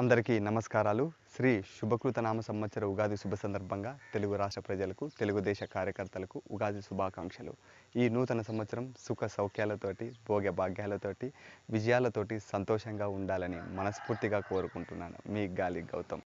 అందరికీ నమస్కారాలు శ్రీ శుభకృత నామ సంవత్సర ఉగాది శుభ సందర్భంగా తెలుగు రాష్ట్ర ప్రజలకు తెలుగుదేశ కార్యకర్తలకు ఉగాది శుభాకాంక్షలు ఈ నూతన సంవత్సరం సుఖ సౌఖ్యాలతోటి భోగ్య భాగ్యాలతోటి విజయాలతోటి సంతోషంగా ఉండాలని మనస్ఫూర్తిగా కోరుకుంటున్నాను మీ గాలి గౌతమ్